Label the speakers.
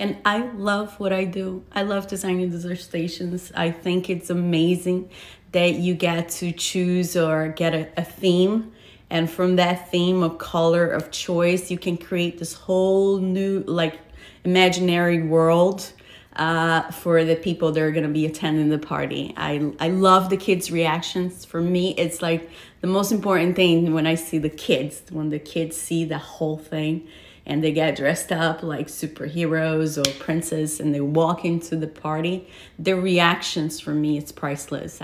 Speaker 1: And I love what I do. I love designing dessert stations. I think it's amazing that you get to choose or get a, a theme. And from that theme of color, of choice, you can create this whole new, like, imaginary world uh, for the people that are going to be attending the party. I, I love the kids' reactions. For me, it's like the most important thing when I see the kids, when the kids see the whole thing and they get dressed up like superheroes or princes and they walk into the party, their reactions
Speaker 2: for me, it's priceless.